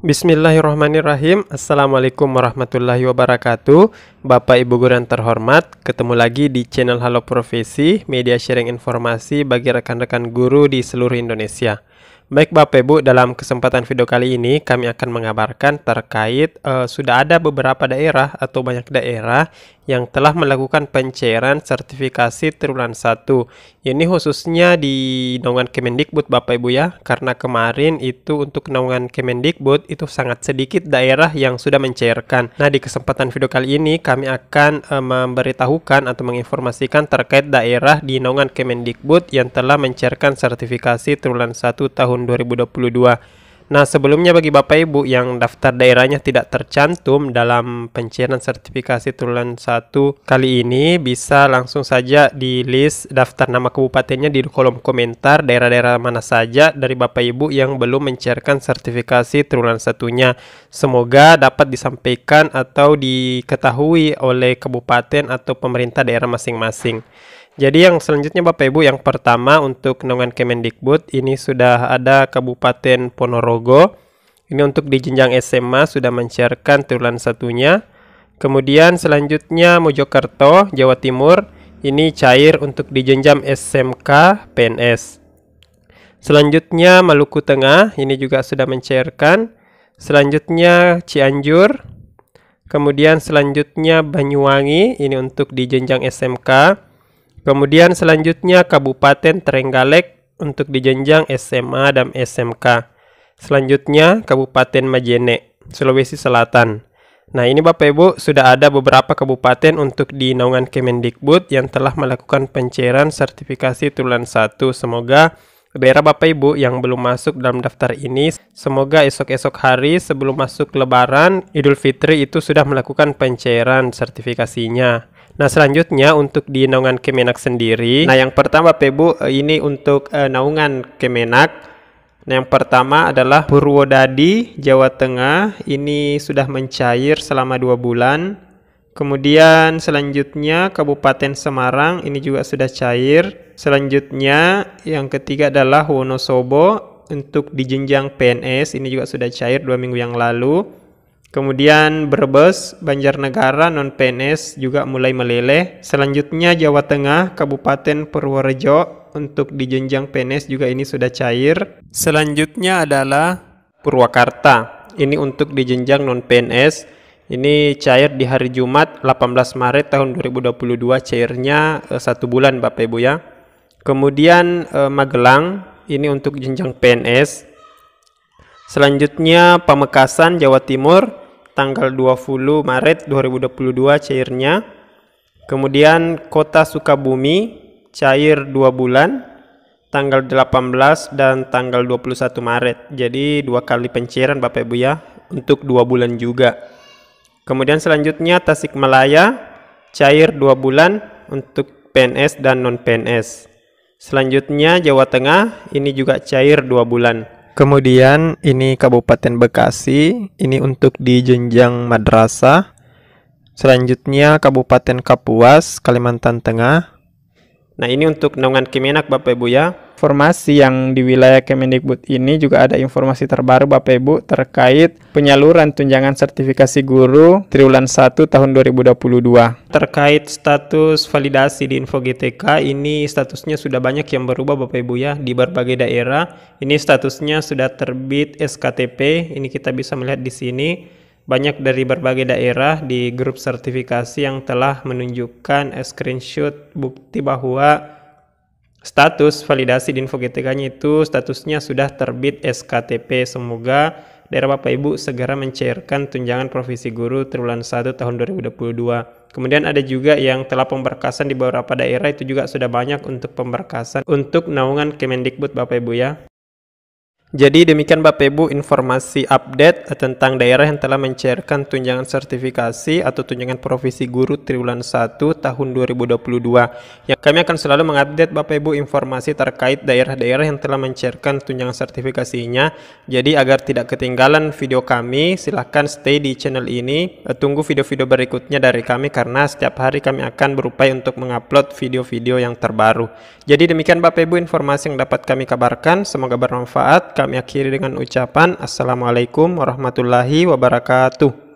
Bismillahirrahmanirrahim Assalamualaikum warahmatullahi wabarakatuh Bapak Ibu Guru yang terhormat Ketemu lagi di channel Halo Profesi Media sharing informasi bagi rekan-rekan guru di seluruh Indonesia Baik Bapak Ibu, dalam kesempatan video kali ini kami akan mengabarkan terkait uh, sudah ada beberapa daerah atau banyak daerah yang telah melakukan pencairan sertifikasi triwulan 1. Ini khususnya di naungan Kemendikbud Bapak Ibu ya, karena kemarin itu untuk naungan Kemendikbud itu sangat sedikit daerah yang sudah mencairkan. Nah, di kesempatan video kali ini kami akan uh, memberitahukan atau menginformasikan terkait daerah di naungan Kemendikbud yang telah mencairkan sertifikasi triwulan 1 tahun tahun 2022 Nah, sebelumnya bagi Bapak Ibu yang daftar daerahnya tidak tercantum dalam pencairan sertifikasi turunan satu kali ini, bisa langsung saja di list daftar nama kabupatennya di kolom komentar daerah-daerah mana saja dari Bapak Ibu yang belum mencairkan sertifikasi turunan satunya. Semoga dapat disampaikan atau diketahui oleh kabupaten atau pemerintah daerah masing-masing. Jadi yang selanjutnya Bapak Ibu yang pertama untuk dengan Kemendikbud ini sudah ada Kabupaten Ponorogo Ponorogo. Ini untuk di jenjang SMA sudah mencairkan turunan satunya. Kemudian selanjutnya Mojokerto, Jawa Timur. Ini cair untuk di jenjang SMK PNS. Selanjutnya Maluku Tengah, ini juga sudah mencairkan. Selanjutnya Cianjur. Kemudian selanjutnya Banyuwangi, ini untuk di jenjang SMK. Kemudian selanjutnya Kabupaten Trenggalek untuk di jenjang SMA dan SMK. Selanjutnya, Kabupaten Majene, Sulawesi Selatan. Nah, ini Bapak Ibu sudah ada beberapa kabupaten untuk di naungan Kemendikbud yang telah melakukan pencairan sertifikasi turunan 1. Semoga daerah Bapak Ibu yang belum masuk dalam daftar ini, semoga esok-esok hari sebelum masuk lebaran Idul Fitri itu sudah melakukan pencairan sertifikasinya. Nah, selanjutnya untuk di naungan Kemenak sendiri. Nah, yang pertama Bapak Ibu ini untuk eh, naungan Kemenak yang pertama adalah Purwodadi, Jawa Tengah. Ini sudah mencair selama dua bulan. Kemudian selanjutnya Kabupaten Semarang ini juga sudah cair. Selanjutnya yang ketiga adalah Wonosobo untuk di jenjang PNS ini juga sudah cair dua minggu yang lalu. Kemudian Brebes, Banjarnegara, non-PNS juga mulai meleleh. Selanjutnya Jawa Tengah, Kabupaten Purworejo, untuk di jenjang PNS juga ini sudah cair. Selanjutnya adalah Purwakarta. Ini untuk di jenjang non PNS. Ini cair di hari Jumat 18 Maret tahun 2022 cairnya eh, satu bulan Bapak Ibu ya. Kemudian eh, Magelang ini untuk jenjang PNS. Selanjutnya Pamekasan Jawa Timur tanggal 20 Maret 2022 cairnya. Kemudian Kota Sukabumi cair 2 bulan tanggal 18 dan tanggal 21 Maret. Jadi dua kali penciran Bapak Ibu ya untuk dua bulan juga. Kemudian selanjutnya Tasikmalaya cair 2 bulan untuk PNS dan non PNS. Selanjutnya Jawa Tengah ini juga cair 2 bulan. Kemudian ini Kabupaten Bekasi, ini untuk di jenjang madrasah. Selanjutnya Kabupaten Kapuas, Kalimantan Tengah. Nah, ini untuk naungan Kemenak Bapak Ibu ya. Informasi yang di wilayah Kemendikbud ini juga ada informasi terbaru Bapak Ibu terkait penyaluran tunjangan sertifikasi guru triwulan 1 tahun 2022. Terkait status validasi di Info GTK ini statusnya sudah banyak yang berubah Bapak Ibu ya di berbagai daerah. Ini statusnya sudah terbit SKTP, ini kita bisa melihat di sini banyak dari berbagai daerah di grup sertifikasi yang telah menunjukkan screenshot bukti bahwa status validasi di info GTK-nya itu statusnya sudah terbit SKTP. Semoga daerah Bapak Ibu segera mencairkan tunjangan profesi guru triwulan 1 tahun 2022. Kemudian ada juga yang telah pemberkasan di beberapa daerah itu juga sudah banyak untuk pemberkasan untuk naungan Kemendikbud Bapak Ibu ya. Jadi demikian Bapak Ibu informasi update tentang daerah yang telah mencairkan tunjangan sertifikasi atau tunjangan profesi guru triwulan 1 tahun 2022. Yang kami akan selalu mengupdate Bapak Ibu informasi terkait daerah-daerah yang telah mencairkan tunjangan sertifikasinya. Jadi agar tidak ketinggalan video kami, silahkan stay di channel ini. Eh, tunggu video-video berikutnya dari kami karena setiap hari kami akan berupaya untuk mengupload video-video yang terbaru. Jadi demikian Bapak Ibu informasi yang dapat kami kabarkan. Semoga bermanfaat kami akhiri dengan ucapan Assalamualaikum warahmatullahi wabarakatuh.